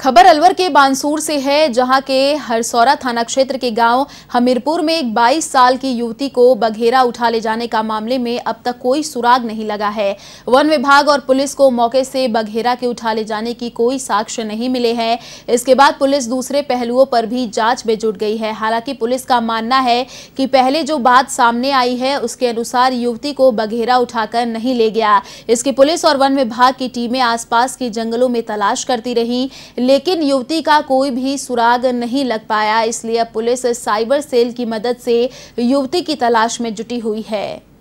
खबर अलवर के बानसूर से है जहां के हरसौरा थाना क्षेत्र के गांव हमीरपुर में एक 22 साल की युवती को बघेरा उठा ले जाने का मामले में अब तक कोई सुराग नहीं लगा है वन विभाग और पुलिस को मौके से बघेरा के उठा ले जाने की कोई साक्ष्य नहीं मिले हैं इसके बाद पुलिस दूसरे पहलुओं पर भी जाँच में जुट गई है हालांकि पुलिस का मानना है कि पहले जो बात सामने आई है उसके अनुसार युवती को बघेरा उठाकर नहीं ले गया इसकी पुलिस और वन विभाग की टीमें आसपास के जंगलों में तलाश करती रही लेकिन युवती का कोई भी सुराग नहीं लग पाया इसलिए पुलिस साइबर सेल की मदद से युवती की तलाश में जुटी हुई है